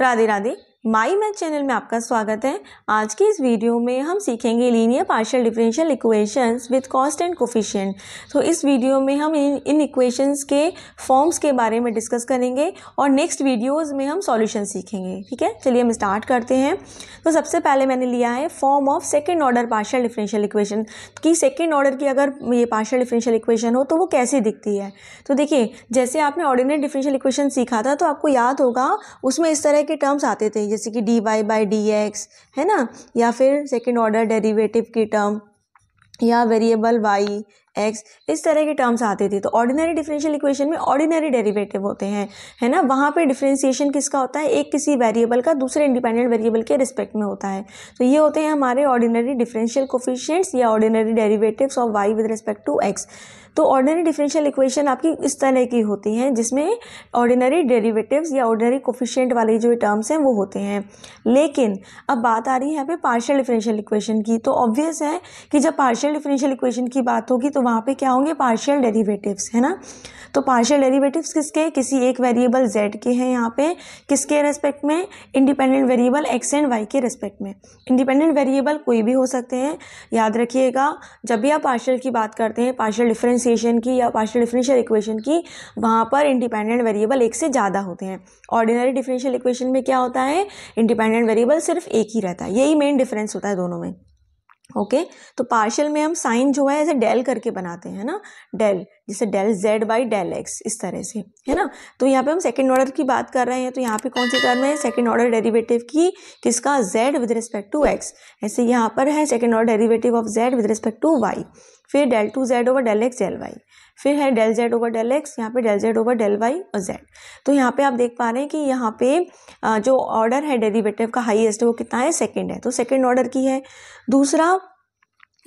Radhe Radhe my math channel में आपका स्वागत है आज की इस वीडियो में हम सीखेंगे linear partial differential equations with constant and coefficient तो इस वीडियो में हम इन इन इक्वेशंस के फॉर्म्स के बारे में डिस्कस करेंगे और नेक्स्ट वीडियोस में हम सॉल्यूशन सीखेंगे ठीक है चलिए हम स्टार्ट करते हैं तो सबसे पहले मैंने लिया है form of second order partial differential equation कि सेकेंड ऑर्डर की अगर ये पार्शियल डिफरेंशियल इक्वेशन हो तो वो कैसे दिखती है तो देखिए जैसे आपने ऑर्डिनरी डिफरेंशियल इक्वेशन सीखा था तो आपको याद होगा उसमें इस तरह के टर्म्स आते थे जैसे कि D Y by D X है ना या फिर सेकेंड ऑर्डर डेरीवेटिव की टर्म या वेरिएबल वाई एक्स इस तरह के टर्म्स आते थे तो ऑर्डिनरी डिफरेंशियल इक्वेशन में ऑर्डिनरी डेरिवेटिव होते हैं है ना वहाँ पे डिफरेंशिएशन किसका होता है एक किसी वेरिएबल का दूसरे इंडिपेंडेंट वेरिएबल के रिस्पेक्ट में होता है तो ये होते हैं हमारे ऑर्डिनरी डिफरेंशियल कोफिशियंट्स या ordinary derivative of Y with respect to X तो ऑर्डिनरी डिफरेंशियल इक्वेशन आपकी इस तरह की होती हैं जिसमें ऑर्डिनरी डेरिवेटिव्स या ऑर्डिनरी कोफिशियंट वाले जो टर्म्स हैं वो होते हैं लेकिन अब बात आ रही है यहाँ पे पार्शियल डिफरेंशियल इक्वेशन की तो ऑब्वियस है कि जब पार्शियल डिफरेंशियल इक्वेशन की बात होगी तो वहाँ पे क्या होंगे पार्शियल डेरिवेटिव्स है ना तो पार्शियल डेरिवेटिव्स किसके किसी एक वेरिएबल जेड के हैं यहाँ पे किसके रेस्पेक्ट में independent variable x and y के रेस्पेक्ट में इंडिपेंडेंट वेरिएबल कोई भी हो सकते हैं याद रखिएगा जब भी आप पार्शियल की बात करते हैं पार्शियल डिफ्रेंसीशन की या पार्शियल डिफ्रेंशियल इक्वेशन की वहाँ पर इंडिपेंडेंट वेरिएबल एक से ज़्यादा होते हैं ऑर्डिनरी डिफ्रेंशियल इक्वेशन में क्या होता है इंडिपेंडेंट वेरिएबल सिर्फ एक ही रहता है यही मेन डिफरेंस होता है दोनों में ओके okay? तो पार्शियल में हम साइन जो है ऐसे डेल करके बनाते हैं ना डेल जैसे del z by del x इस तरह से है ना तो यहाँ पे हम सेकेंड ऑर्डर की बात कर रहे हैं तो यहाँ पे कौन सी टर्म है सेकेंड ऑर्डर डेरिवेटिव की किसका z with respect to x ऐसे यहाँ पर है second order derivative of z with respect to y फिर del two z over del x del y फिर है del z over del x यहाँ पे del z over del y और जेड तो यहाँ पे आप देख पा रहे हैं कि यहाँ पे जो ऑर्डर है डेरिवेटिव का हाईएस्ट वो कितना है सेकेंड है तो सेकेंड ऑर्डर की है दूसरा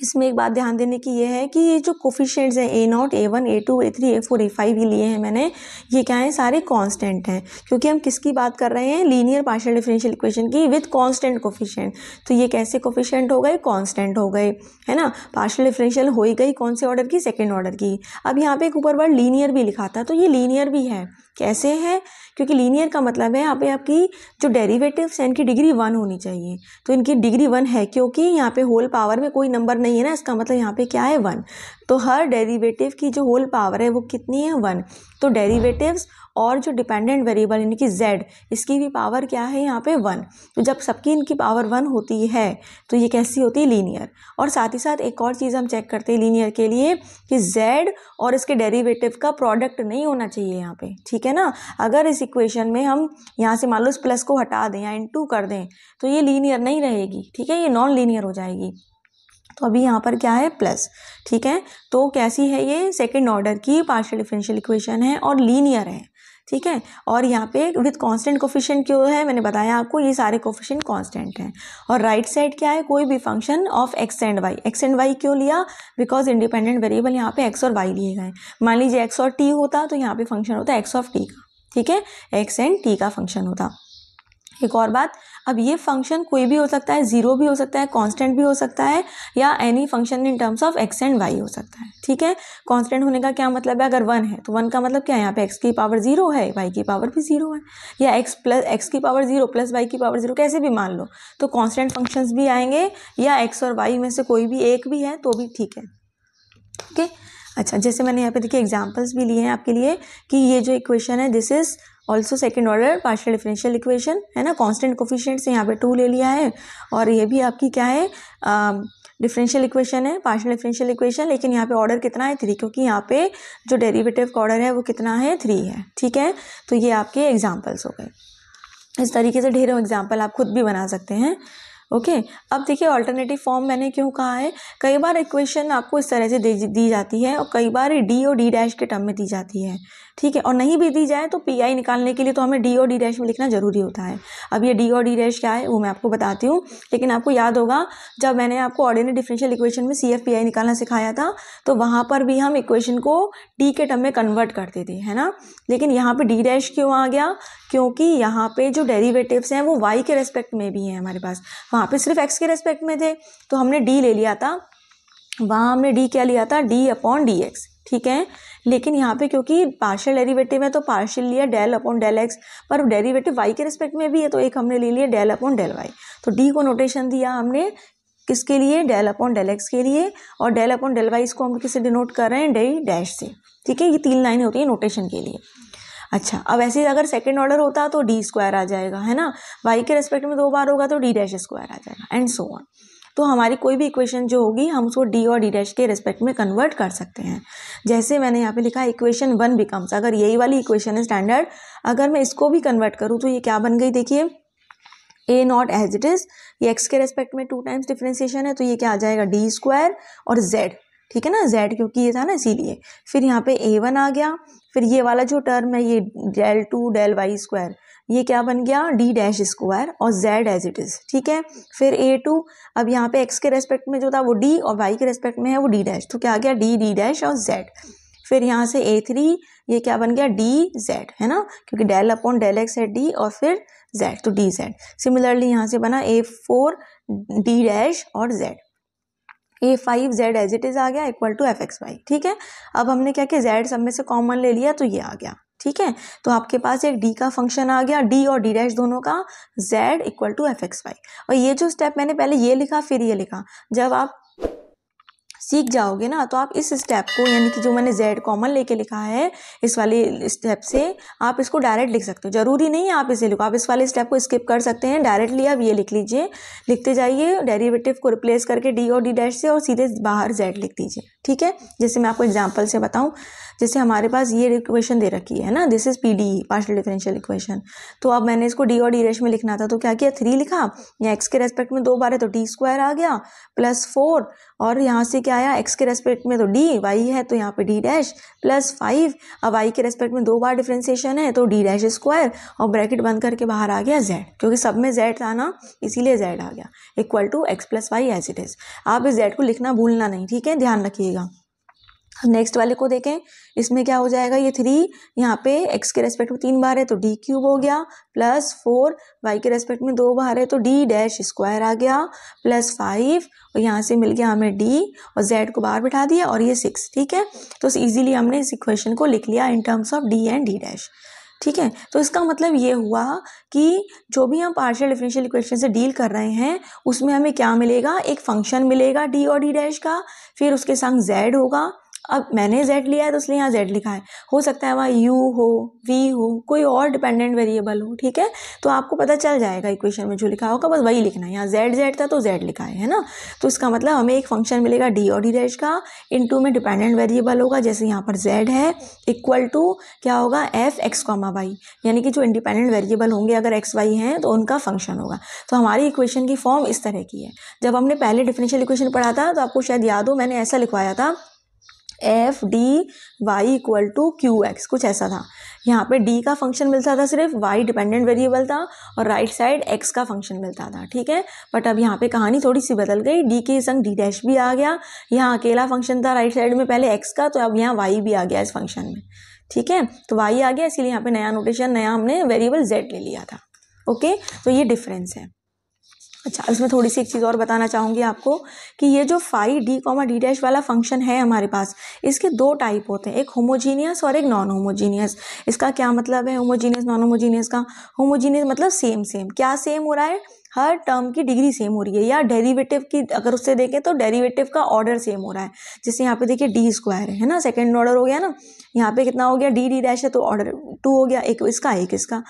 इसमें एक बात ध्यान देने की ये है कि ये जो कोफिशेंट्स हैं a naught a one a two a three a four a five ही लिए हैं मैंने ये क्या है सारे कांस्टेंट हैं क्योंकि हम किसकी बात कर रहे हैं लीनियर पार्शियल डिफरेंशियल इक्वेशन की विद कांस्टेंट कोफिशेंट तो ये कैसे कोफिशेंट हो गए कॉन्स्टेंट हो गए है ना पार्शियल डिफरेंशियल हो ही गई कौन से ऑर्डर की सेकेंड ऑर्डर की अब यहाँ पे एक ऊपर वर्ड लीनियर भी लिखा था तो ये लीनियर भी है कैसे है क्योंकि लीनियर का मतलब है यहाँ पे आपकी जो डेरिवेटिव्स हैं इनकी डिग्री वन होनी चाहिए तो इनकी डिग्री वन है क्योंकि यहाँ पे होल पावर में कोई नंबर नहीं है ना इसका मतलब यहाँ पे क्या है वन तो हर डेरिवेटिव की जो होल पावर है वो कितनी है वन तो डेरिवेटिव्स और जो डिपेंडेंट वेरिएबल यानी कि z इसकी भी पावर क्या है यहाँ पे वन तो जब सबकी इनकी पावर वन होती है तो ये कैसी होती है लीनियर और साथ ही साथ एक और चीज़ हम चेक करते हैं लीनियर के लिए कि z और इसके डेरिवेटिव का प्रोडक्ट नहीं होना चाहिए यहाँ पे ठीक है ना अगर इस इक्वेशन में हम यहाँ से मान लो इस प्लस को हटा दें या इन कर दें तो ये लीनियर नहीं रहेगी ठीक है ये नॉन लीनियर हो जाएगी तो अभी यहाँ पर क्या है प्लस ठीक है तो कैसी है ये सेकेंड ऑर्डर की पार्शियल डिफरेंशियल इक्वेशन है और लीनियर है ठीक है और यहाँ पे विद कांस्टेंट कोफिशेंट क्यों है मैंने बताया आपको ये सारे कोफिशेंट कांस्टेंट हैं और राइट right साइड क्या है कोई भी function of x and y x and y क्यों लिया बिकॉज इंडिपेंडेंट वेरिएबल यहाँ पे एक्स और वाई लिए गए मान लीजिए एक्स और टी होता तो यहाँ पे फंक्शन होता है एक्स ऑफ टी का ठीक है एक्स एंड टी का फंक्शन होता एक और बात अब ये फंक्शन कोई भी हो सकता है ज़ीरो भी हो सकता है कांस्टेंट भी हो सकता है या any function in terms of x and y हो सकता है ठीक है कांस्टेंट होने का क्या मतलब है अगर वन है तो वन का मतलब क्या है यहाँ पे एक्स की पावर जीरो है वाई की पावर भी जीरो है या एक्स प्लस एक्स की पावर जीरो प्लस वाई की पावर जीरो कैसे भी मान लो तो कॉन्स्टेंट फंक्शंस भी आएंगे या एक्स और वाई में से कोई भी एक भी है तो भी ठीक है ओके okay? अच्छा जैसे मैंने यहाँ पे देखिए एग्जांपल्स भी लिए हैं आपके लिए कि ये जो इक्वेशन है this is also second order partial differential equation है ना कॉन्स्टेंट कोफिशियंट से यहाँ पे टू ले लिया है और ये भी आपकी क्या है डिफरेंशियल इक्वेशन है पार्शियल डिफरेंशियल इक्वेशन लेकिन यहाँ पे ऑर्डर कितना है थ्री क्योंकि यहाँ पे जो डेरिवेटिव का ऑर्डर है वो कितना है थ्री है ठीक है तो ये आपके एग्जाम्पल्स हो गए इस तरीके से ढेरों एग्जाम्पल आप खुद भी बना सकते हैं ओके अब देखिए ऑल्टरनेटिव फॉर्म मैंने क्यों कहा है कई बार इक्वेशन आपको इस तरह से दी जाती है और कई बार डी और डी डैश के टर्म में दी जाती है ठीक है और नहीं भी दी जाए तो पीआई निकालने के लिए तो हमें डी और डी डैश में लिखना ज़रूरी होता है अब ये डी और डी डैश क्या है वो मैं आपको बताती हूँ लेकिन आपको याद होगा जब मैंने आपको ऑर्डिनेट डिफरेंशियल इक्वेशन में सी एफ पी आई निकालना सिखाया था तो वहाँ पर भी हम इक्वेशन को डी के टर्म में कन्वर्ट करते थे है ना लेकिन यहाँ पर डी डैश क्यों आ गया क्योंकि यहाँ पर जो डेरीवेटिवस हैं वो वाई के रेस्पेक्ट में भी हैं हमारे पास वहाँ पर सिर्फ एक्स के रेस्पेक्ट में थे तो हमने डी ले लिया था वहाँ हमने डी क्या लिया था डी अपॉन डी एक्स ठीक है लेकिन यहाँ पे क्योंकि पार्शियल डेरिवेटिव है तो पार्शियल लिया डेल अपॉन डेल एक्स पर डेरिवेटिव वाई के रिस्पेक्ट में भी है तो एक हमने ले लिया डेल अपॉन डेल वाई तो डी को नोटेशन दिया हमने किसके लिए डेल अपॉन डेल एक्स के लिए और डेल अपॉन डेल वाई इसको हम किससे डिनोट कर रहे हैं डे डैश से ठीक है ये तीन लाइनें होती हैं नोटेशन के लिए अच्छा अब ऐसे अगर सेकेंड ऑर्डर होता तो डी स्क्वायर आ जाएगा है ना वाई के रेस्पेक्ट में दो बार होगा तो डी डैश स्क्वायर आ जाएगा एंड सो ऑन तो हमारी कोई भी इक्वेशन जो होगी हम उसको डी और डी डैश के रिस्पेक्ट में कन्वर्ट कर सकते हैं जैसे मैंने यहाँ पे लिखा इक्वेशन वन बिकम्स अगर यही वाली इक्वेशन है स्टैंडर्ड अगर मैं इसको भी कन्वर्ट करूँ तो ये क्या बन गई देखिए a naught as it is ये एक्स के रेस्पेक्ट में टू टाइम्स डिफ्रेंसिएशन है तो ये क्या आ जाएगा डी स्क्वायर और जेड ठीक है ना जेड क्योंकि ये था ना इसीलिए फिर यहाँ पे ए वन आ गया फिर ये वाला जो टर्म है ये del two del y square ये क्या बन गया डी डैश स्क्वायर और जेड एज इट इज़ ठीक है फिर ए टू अब यहाँ पे एक्स के रेस्पेक्ट में जो था वो डी और वाई के रेस्पेक्ट में है वो डी डैश तो क्या आ गया डी डी डैश और जेड फिर यहाँ से ए थ्री ये क्या बन गया डी जेड है ना क्योंकि डेल अपॉन डेल एक्स है डी और फिर जेड तो डी जेड सिमिलरली यहाँ से बना ए फोर डी डैश और z a five z as it is आ गया equal to f x y ठीक है अब हमने क्या किया जेड सब में से कॉमन ले लिया तो ये आ गया ठीक है तो आपके पास एक डी का फंक्शन आ गया डी और डी डैश दोनों का z equal to f x y और ये जो स्टेप मैंने पहले ये लिखा फिर ये लिखा जब आप सीख जाओगे ना तो आप इस स्टेप को यानी कि जो मैंने जेड कॉमन लेके लिखा है इस वाले स्टेप से आप इसको डायरेक्ट लिख सकते हो जरूरी नहीं है आप इसे लिखो आप इस वाले स्टेप को स्किप कर सकते हैं डायरेक्टली आप ये लिख लीजिए लिखते जाइए डेरिवेटिव को रिप्लेस करके डी और डी डैश से और सीधे बाहर जेड लिख दीजिए ठीक है जैसे मैं आपको एग्जाम्पल से बताऊँ जैसे हमारे पास ये इक्वेशन दे रखी है ना this is P D partial differential equation तो अब मैंने इसको डी और डी रेश में लिखना था तो क्या किया थ्री लिखा या एक्स के रेस्पेक्ट में दो बार है तो डी स्क्वायर आ गया प्लस फोर और यहाँ से क्या आया एक्स के रेस्पेक्ट में तो डी वाई है तो यहाँ पे डी डैश प्लस फाइव अब वाई के रेस्पेक्ट में दो बार डिफ्रेंसिएशन है तो डी डैश स्क्वायर और ब्रैकेट बंद करके बाहर आ गया जेड क्योंकि सब में जेड था ना इसीलिए जेड आ गया equal to X plus Y as it is आप इस जेड को लिखना भूलना नहीं ठीक है ध्यान रखिए कीजिएगा अब नेक्स्ट वाले को देखें इसमें क्या हो जाएगा ये थ्री यहाँ पे एक्स के रेस्पेक्ट में तीन बार है तो डी क्यूब हो गया प्लस फोर वाई के रेस्पेक्ट में दो बार है तो डी डैश स्क्वायर आ गया प्लस फाइव और यहाँ से मिल गया हमें डी और जेड को बाहर बिठा दिया और ये सिक्स ठीक है तो इजीली हमने इस इक्वेशन को लिख लिया in terms of D and D dash ठीक है तो इसका मतलब ये हुआ कि जो भी हम पार्शियल डिफरेंशियल इक्वेशन से डील कर रहे हैं उसमें हमें क्या मिलेगा एक फंक्शन मिलेगा डी और डी डैश का फिर उसके संग जेड होगा अब मैंने जेड लिया है तो इसलिए यहाँ जेड लिखा है हो सकता है वहाँ यू हो वी हो कोई और डिपेंडेंट वेरिएबल हो ठीक है तो आपको पता चल जाएगा इक्वेशन में जो लिखा होगा बस वही लिखना है यहाँ जेड जेड था तो जेड लिखा है है ना तो इसका मतलब हमें एक फंक्शन मिलेगा डी और डी डैश का इन टू में डिपेंडेंट वेरिएबल होगा जैसे यहाँ पर जेड है इक्वल टू क्या होगा एफ एक्स कॉमा वाई यानी कि जो इंडिपेंडेंट वेरिएबल होंगे अगर एक्स वाई हैं तो उनका फंक्शन होगा तो हमारी इक्वेशन की फॉर्म इस तरह की है जब हमने पहले डिफिनेशियल इक्वेशन पढ़ा था तो आपको शायद याद हो मैंने ऐसा लिखवाया था f D y equal to Q x कुछ ऐसा था यहाँ पे डी का फंक्शन मिलता था सिर्फ वाई डिपेंडेंट वेरिएबल था और राइट साइड एक्स का फंक्शन मिलता था ठीक है बट अब यहाँ पे कहानी थोड़ी सी बदल गई डी के संग डी डैश भी आ गया यहाँ अकेला फंक्शन था राइट साइड में पहले एक्स का तो अब यहाँ वाई भी आ गया इस फंक्शन में ठीक है तो वाई आ गया इसीलिए यहाँ पे नया नोटेशन नया हमने वेरिएबल जेड ले लिया था ओके तो ये डिफरेंस है अच्छा इसमें थोड़ी सी एक चीज़ और बताना चाहूँगी आपको कि ये जो five D comma D dash वाला फंक्शन है हमारे पास इसके दो टाइप होते हैं एक होमोजीनियस और एक नॉन होमोजीनियस इसका क्या मतलब है होमोजीनियस नॉन होमोजीनियस का होमोजीनियस मतलब सेम सेम क्या सेम हो रहा है हर टर्म की डिग्री सेम हो रही है या डेरिवेटिव की अगर उससे देखें तो डेरिवेटिव का ऑर्डर सेम हो रहा है जैसे यहाँ पे देखिए डी स्क्वायर है ना सेकेंड ऑर्डर हो गया ना यहाँ पे कितना हो गया डी डी डैश है तो ऑर्डर टू हो गया एक इसका एक इसका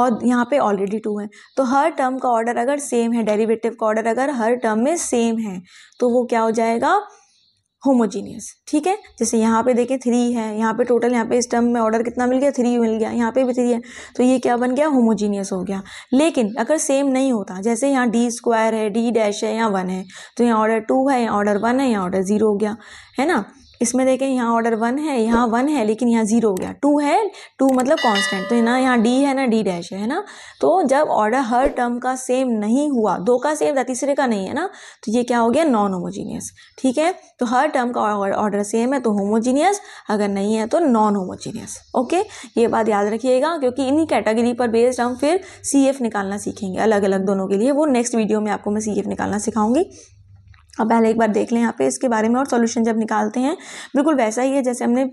और यहाँ पे ऑलरेडी टू है तो हर टर्म का ऑर्डर अगर सेम है डेरीवेटिव का ऑर्डर अगर हर टर्म में सेम है तो वो क्या हो जाएगा होमोजीनियस ठीक है जैसे यहाँ पे देखें थ्री है यहाँ पे टोटल यहाँ पे इस टर्म में ऑर्डर कितना मिल गया थ्री मिल गया यहाँ पे भी थ्री है तो ये क्या बन गया होमोजीनियस हो गया लेकिन अगर सेम नहीं होता जैसे यहाँ डी स्क्वायर है डी डैश है यहाँ वन है तो यहाँ ऑर्डर टू है यहाँ ऑर्डर वन है यहाँ ऑर्डर ज़ीरो हो गया है ना इसमें देखें यहाँ ऑर्डर वन है यहाँ वन है लेकिन यहाँ ज़ीरो हो गया टू है टू मतलब कांस्टेंट तो ना यहाँ डी है ना डी डैश है ना तो जब ऑर्डर हर टर्म का सेम नहीं हुआ दो का सेम था तीसरे का नहीं है ना तो ये क्या हो गया नॉन होमोजीनियस ठीक है तो हर टर्म का ऑर्डर सेम है तो होमोजीनियस अगर नहीं है तो नॉन होमोजीनियस ओके ये बात याद रखिएगा क्योंकि इन्हीं कैटेगरी पर बेस्ड हम फिर सी निकालना सीखेंगे अलग अलग दोनों के लिए वो नेक्स्ट वीडियो में आपको मैं सी निकालना सिखाऊंगी अब पहले एक बार देख लें यहाँ पे इसके बारे में और सॉल्यूशन जब निकालते हैं बिल्कुल वैसा ही है जैसे हमने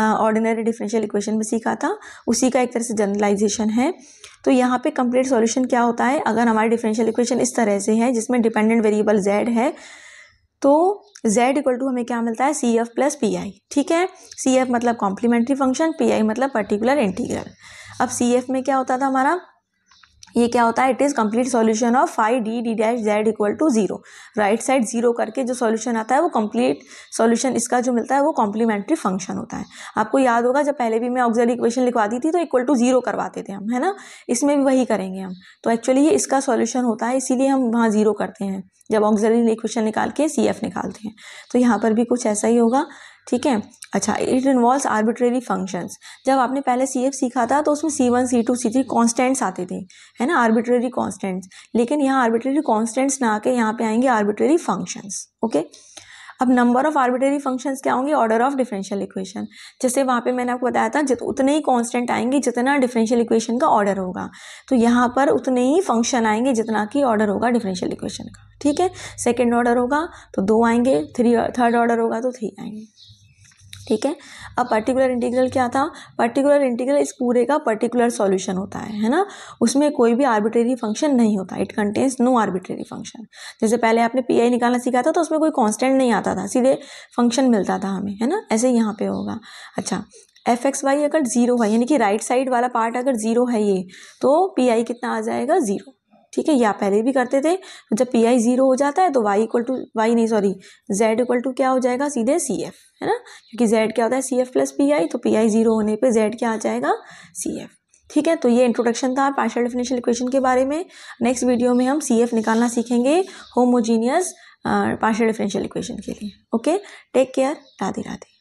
ऑर्डिनरी डिफरेंशियल इक्वेशन में सीखा था उसी का एक तरह से जनरलाइजेशन है तो यहाँ पे कंप्लीट सॉल्यूशन क्या होता है अगर हमारी डिफरेंशियल इक्वेशन इस तरह से है जिसमें डिपेंडेंट वेरिएबल जेड है तो z इक्वल टू हमें क्या मिलता है C F plus P I ठीक है सी एफ मतलब कॉम्प्लीमेंट्री फंक्शन पी आई मतलब पर्टिकुलर इंटीग्रल अब सी एफ में क्या होता था हमारा ये क्या होता है it is complete solution of five D D dash z equal to zero right side zero करके जो सॉल्यूशन आता है वो कम्प्लीट सॉल्यूशन इसका जो मिलता है वो कॉम्प्लीमेंट्री फंक्शन होता है आपको याद होगा जब पहले भी मैं ऑक्जरी इक्वेशन लिखवाती थी तो इक्वल टू जीरो करवाते थे हम है ना इसमें भी वही करेंगे हम तो एक्चुअली ये इसका सॉल्यूशन होता है इसीलिए हम वहाँ जीरो करते हैं जब ऑक्जरी इक्वेशन निकाल के सी एफ निकालते हैं तो यहाँ पर भी कुछ ऐसा ही होगा ठीक है अच्छा इट इन्वॉल्व आर्बिट्रेरी फंक्शंस जब आपने पहले सी एफ सीखा था तो उसमें C one C two C three constants आते थे है ना आर्बिट्रेरी कॉन्स्टेंट्स लेकिन यहाँ आर्बिट्रेरी कॉन्स्टेंट्स ना आके यहाँ पे आएंगे आर्बिट्रेरी फंक्शंस ओके अब नंबर ऑफ आर्बिट्रेरी फंक्शंस क्या होंगे ऑर्डर ऑफ डिफरेंशियल इक्वेशन जैसे वहाँ पे मैंने आपको बताया था जित उतने ही कांस्टेंट आएंगे जितना डिफरेंशियल इक्वेशन का ऑर्डर होगा तो यहाँ पर उतने ही फंक्शन आएंगे जितना कि ऑर्डर होगा डिफरेंशियल इक्वेशन का ठीक है सेकेंड ऑर्डर होगा तो दो आएंगे थ्री थर्ड ऑर्डर होगा तो थ्री आएंगे ठीक है अब पर्टिकुलर इंटीग्रल क्या था पर्टिकुलर इंटीग्रल इस पूरे का पर्टिकुलर सॉल्यूशन होता है है ना उसमें कोई भी आर्बिट्रेरी फंक्शन नहीं होता it contains no arbitrary function जैसे पहले आपने पी आई निकालना सीखा था तो उसमें कोई कॉन्स्टेंट नहीं आता था सीधे फंक्शन मिलता था हमें है ना ऐसे यहाँ पे होगा अच्छा एफ एक्स वाई अगर ज़ीरो है यानी कि राइट साइड वाला पार्ट अगर ज़ीरो है ये तो पी आई कितना आ जाएगा ज़ीरो ठीक है या पहले भी करते थे जब पी आई ज़ीरो हो जाता है तो वाई इक्वल टू वाई नहीं सॉरी जेड इक्वल टू क्या हो जाएगा सीधे सी एफ है ना क्योंकि जेड क्या होता है C F plus P I तो पी आई ज़ीरो होने पे जेड क्या आ जाएगा सी एफ ठीक है तो ये इंट्रोडक्शन था पार्शियल डिफिनेशियल इक्वेशन के बारे में नेक्स्ट वीडियो में हम सी एफ निकालना सीखेंगे होमोजीनियस पार्शियल डिफिनेशियल इक्वेशन के लिए okay take care Radhe Radhe